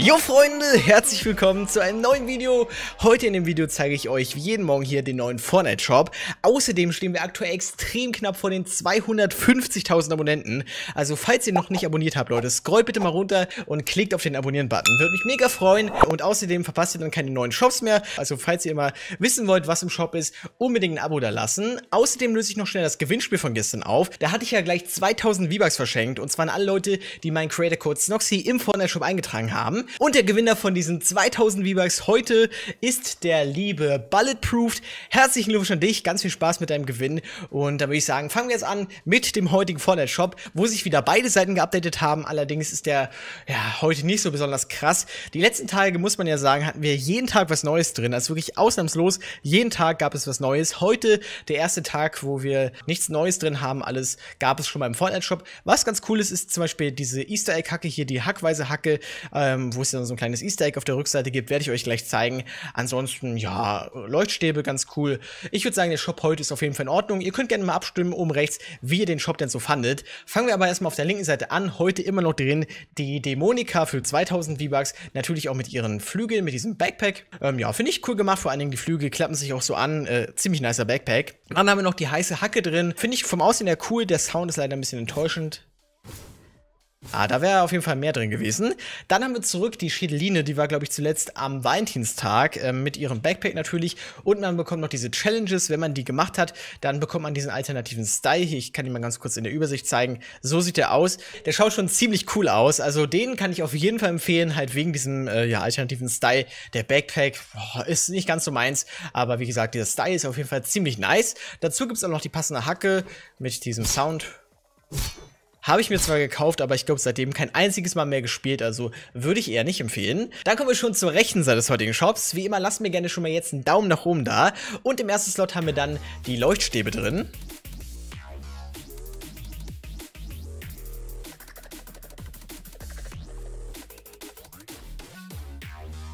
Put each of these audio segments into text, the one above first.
Jo Freunde, herzlich willkommen zu einem neuen Video. Heute in dem Video zeige ich euch wie jeden Morgen hier den neuen Fortnite Shop. Außerdem stehen wir aktuell extrem knapp vor den 250.000 Abonnenten. Also falls ihr noch nicht abonniert habt, Leute, scrollt bitte mal runter und klickt auf den Abonnieren-Button. Würde mich mega freuen. Und außerdem verpasst ihr dann keine neuen Shops mehr. Also falls ihr immer wissen wollt, was im Shop ist, unbedingt ein Abo da lassen. Außerdem löse ich noch schnell das Gewinnspiel von gestern auf. Da hatte ich ja gleich 2000 V-Bucks verschenkt. Und zwar an alle Leute, die meinen Creator-Code Snoxy im Fortnite Shop eingetragen haben. Und der Gewinner von diesen 2000 V-Bucks heute ist der liebe Bulletproofed. Herzlichen Glückwunsch an dich, ganz viel Spaß mit deinem Gewinn. Und da würde ich sagen, fangen wir jetzt an mit dem heutigen Fortnite Shop, wo sich wieder beide Seiten geupdatet haben. Allerdings ist der ja, heute nicht so besonders krass. Die letzten Tage, muss man ja sagen, hatten wir jeden Tag was Neues drin. Also wirklich ausnahmslos, jeden Tag gab es was Neues. Heute der erste Tag, wo wir nichts Neues drin haben, alles gab es schon beim Fortnite Shop. Was ganz cool ist, ist zum Beispiel diese Easter Egg Hacke hier, die Hackweise Hacke, ähm, wo es dann so ein kleines Easter Egg auf der Rückseite gibt, werde ich euch gleich zeigen. Ansonsten, ja, Leuchtstäbe ganz cool. Ich würde sagen, der Shop heute ist auf jeden Fall in Ordnung. Ihr könnt gerne mal abstimmen oben rechts, wie ihr den Shop denn so fandet. Fangen wir aber erstmal auf der linken Seite an. Heute immer noch drin die Dämonika für 2000 V-Bucks. Natürlich auch mit ihren Flügeln, mit diesem Backpack. Ähm, ja, finde ich cool gemacht. Vor allen Dingen die Flügel klappen sich auch so an. Äh, ziemlich nicer Backpack. Dann haben wir noch die heiße Hacke drin. Finde ich vom Aussehen her cool. Der Sound ist leider ein bisschen enttäuschend. Ah, da wäre auf jeden Fall mehr drin gewesen. Dann haben wir zurück die Schädeline, die war, glaube ich, zuletzt am Valentinstag äh, mit ihrem Backpack natürlich. Und man bekommt noch diese Challenges. Wenn man die gemacht hat, dann bekommt man diesen alternativen Style. ich kann ihn mal ganz kurz in der Übersicht zeigen. So sieht der aus. Der schaut schon ziemlich cool aus. Also den kann ich auf jeden Fall empfehlen, halt wegen diesem äh, ja, alternativen Style. Der Backpack boah, ist nicht ganz so meins, aber wie gesagt, dieser Style ist auf jeden Fall ziemlich nice. Dazu gibt es auch noch die passende Hacke mit diesem Sound. Habe ich mir zwar gekauft, aber ich glaube seitdem kein einziges Mal mehr gespielt, also würde ich eher nicht empfehlen. Dann kommen wir schon zur rechten Seite des heutigen Shops. Wie immer, lasst mir gerne schon mal jetzt einen Daumen nach oben da. Und im ersten Slot haben wir dann die Leuchtstäbe drin.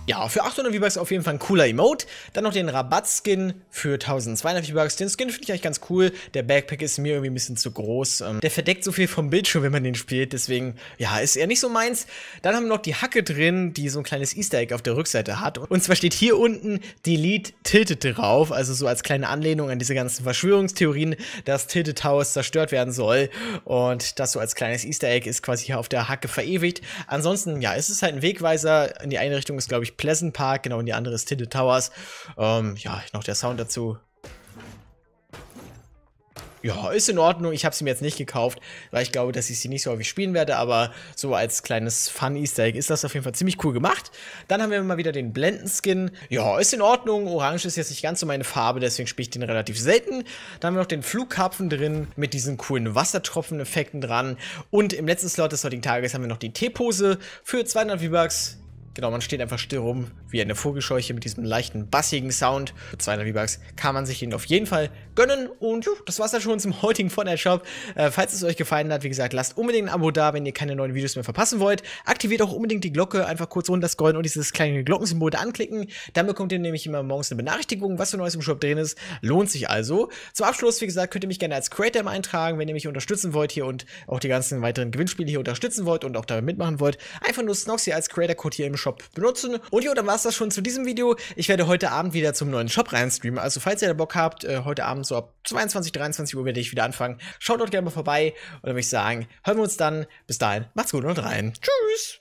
Ja, für 800 V-Bucks auf jeden Fall ein cooler Emote. Dann noch den Rabatt-Skin für 1200 V-Bucks. Den Skin finde ich eigentlich ganz cool. Der Backpack ist mir irgendwie ein bisschen zu groß. Ähm, der verdeckt so viel vom Bildschirm, wenn man den spielt. Deswegen, ja, ist eher nicht so meins. Dann haben wir noch die Hacke drin, die so ein kleines Easter Egg auf der Rückseite hat. Und zwar steht hier unten Delete Tilted drauf. Also so als kleine Anlehnung an diese ganzen Verschwörungstheorien, dass Tilted House zerstört werden soll. Und das so als kleines Easter Egg ist quasi hier auf der Hacke verewigt. Ansonsten, ja, ist es halt ein Wegweiser. In die Einrichtung ist, glaube ich, Pleasant Park, genau, und die andere ist Tinted Towers. Ähm, ja, noch der Sound dazu. Ja, ist in Ordnung. Ich habe sie mir jetzt nicht gekauft, weil ich glaube, dass ich sie nicht so häufig spielen werde, aber so als kleines Fun Easter Egg ist das auf jeden Fall ziemlich cool gemacht. Dann haben wir mal wieder den Blenden-Skin. Ja, ist in Ordnung. Orange ist jetzt nicht ganz so meine Farbe, deswegen spiele ich den relativ selten. Dann haben wir noch den Flugkarpfen drin mit diesen coolen Wassertropfen-Effekten dran. Und im letzten Slot des heutigen Tages haben wir noch die T-Pose für 200 V-Bucks Genau, man steht einfach still rum, wie eine Vogelscheuche mit diesem leichten bassigen Sound. Mit 200 V-Bucks kann man sich den auf jeden Fall gönnen. Und juh, das war's dann schon zum heutigen Fortnite Shop. Äh, falls es euch gefallen hat, wie gesagt, lasst unbedingt ein Abo da, wenn ihr keine neuen Videos mehr verpassen wollt. Aktiviert auch unbedingt die Glocke, einfach kurz runter scrollen und dieses kleine Glockensymbol da anklicken. Dann bekommt ihr nämlich immer morgens eine Benachrichtigung, was für Neues im Shop drin ist. Lohnt sich also. Zum Abschluss, wie gesagt, könnt ihr mich gerne als Creator eintragen, wenn ihr mich unterstützen wollt hier und auch die ganzen weiteren Gewinnspiele hier unterstützen wollt und auch dabei mitmachen wollt. Einfach nur Snoxy als Creator-Code hier im Shop benutzen. Und jo, dann war's das schon zu diesem Video. Ich werde heute Abend wieder zum neuen Shop reinstreamen. Also falls ihr da Bock habt, äh, heute Abend so ab 22, 23 Uhr werde ich wieder anfangen. Schaut dort gerne mal vorbei. Und dann würde ich sagen, hören wir uns dann. Bis dahin, macht's gut und rein. Tschüss!